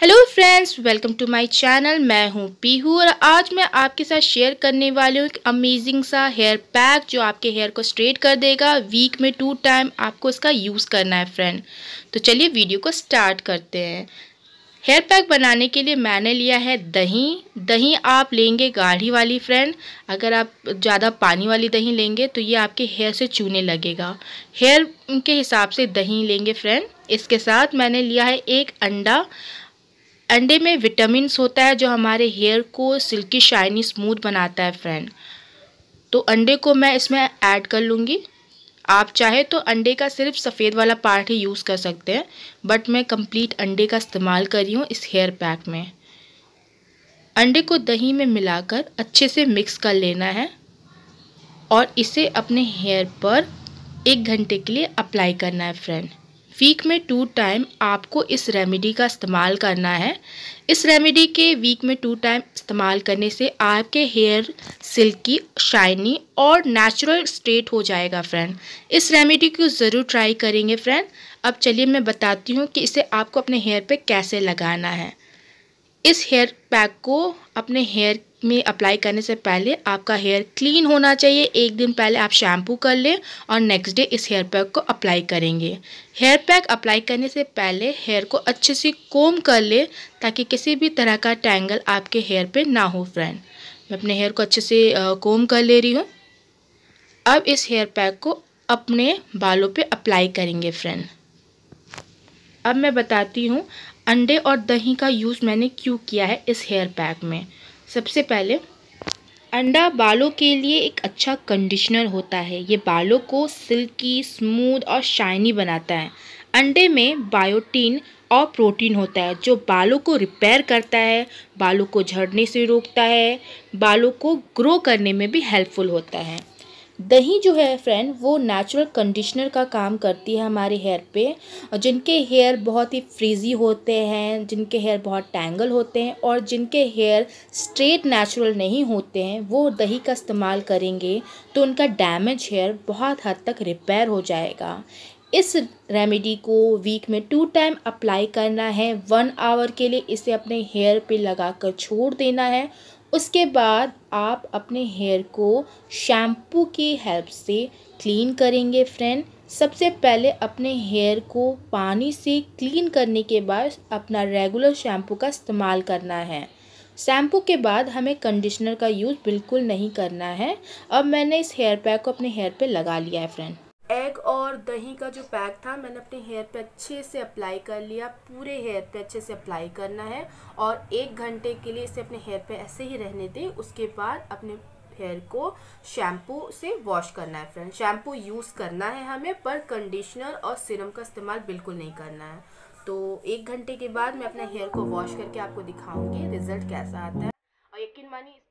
hello friends welcome to my channel मैं हूं पीहू और आज मैं आपके साथ शेयर करने वाली हूं एक अमेजिंग सा हेयर पैक जो आपके हेयर को स्ट्रेट कर देगा वीक में टू टाइम आपको इसका यूज़ करना है फ्रेंड तो चलिए वीडियो को स्टार्ट करते हैं हेयर पैक बनाने के लिए मैंने लिया है दही दही आप लेंगे गाढ़ी वाली फ्रेंड अगर आप ज़्यादा पानी वाली दही लेंगे तो ये आपके हेयर से चूने लगेगा हेयर के हिसाब से दही लेंगे फ्रेंड इसके साथ मैंने लिया है एक अंडा अंडे में विटामिन होता है जो हमारे हेयर को सिल्की शाइनी स्मूथ बनाता है फ्रेंड तो अंडे को मैं इसमें ऐड कर लूँगी आप चाहे तो अंडे का सिर्फ सफ़ेद वाला पार्ट ही यूज़ कर सकते हैं बट मैं कंप्लीट अंडे का इस्तेमाल कर रही हूँ इस हेयर पैक में अंडे को दही में मिलाकर अच्छे से मिक्स कर लेना है और इसे अपने हेयर पर एक घंटे के लिए अप्लाई करना है फ्रेंड वीक में टू टाइम आपको इस रेमेडी का इस्तेमाल करना है इस रेमेडी के वीक में टू टाइम इस्तेमाल करने से आपके हेयर सिल्की शाइनी और नेचुरल स्ट्रेट हो जाएगा फ्रेंड इस रेमेडी को ज़रूर ट्राई करेंगे फ्रेंड अब चलिए मैं बताती हूँ कि इसे आपको अपने हेयर पे कैसे लगाना है इस हेयर पैक को अपने हेयर में अप्लाई करने से पहले आपका हेयर क्लीन होना चाहिए एक दिन पहले आप शैम्पू कर लें और नेक्स्ट डे इस हेयर पैक को अप्लाई करेंगे हेयर पैक अप्लाई करने से पहले हेयर को अच्छे से कोम कर लें ताकि किसी भी तरह का टैंगल आपके हेयर पे ना हो फ्रेंड मैं अपने हेयर को अच्छे से कोम कर ले रही हूँ अब इस हेयर पैक को अपने बालों पर अप्लाई करेंगे फ्रेंड अब मैं बताती हूँ अंडे और दही का यूज़ मैंने क्यों किया है इस हेयर पैक में सबसे पहले अंडा बालों के लिए एक अच्छा कंडीशनर होता है ये बालों को सिल्की स्मूथ और शाइनी बनाता है अंडे में बायोटीन और प्रोटीन होता है जो बालों को रिपेयर करता है बालों को झड़ने से रोकता है बालों को ग्रो करने में भी हेल्पफुल होता है दही जो है फ्रेंड वो नेचुरल कंडीशनर का काम करती है हमारे हेयर पे और जिनके हेयर बहुत ही फ्रीजी होते हैं जिनके हेयर बहुत टैंगल होते हैं और जिनके हेयर स्ट्रेट नेचुरल नहीं होते हैं वो दही का इस्तेमाल करेंगे तो उनका डैमेज हेयर बहुत हद तक रिपेयर हो जाएगा इस रेमेडी को वीक में टू टाइम अप्लाई करना है वन आवर के लिए इसे अपने हेयर पे लगा कर छोड़ देना है उसके बाद आप अपने हेयर को शैम्पू की हेल्प से क्लीन करेंगे फ्रेंड सबसे पहले अपने हेयर को पानी से क्लीन करने के बाद अपना रेगुलर शैम्पू का इस्तेमाल करना है शैम्पू के बाद हमें कंडीशनर का यूज़ बिल्कुल नहीं करना है अब मैंने इस हेयर पैक को अपने हेयर पे लगा लिया है फ्रेंड एग और दही का जो पैक था मैंने अपने हेयर पे अच्छे से अप्लाई कर लिया पूरे हेयर पे अच्छे से अप्लाई करना है और एक घंटे के लिए इसे अपने हेयर पे ऐसे ही रहने दें उसके बाद अपने हेयर को शैम्पू से वॉश करना है फ्रेंड शैम्पू यूज़ करना है हमें पर कंडीशनर और सिरम का इस्तेमाल बिल्कुल नहीं करना है तो एक घंटे के बाद मैं अपने हेयर को वॉश करके आपको दिखाऊंगी रिजल्ट कैसा आता है और यकीन मानिए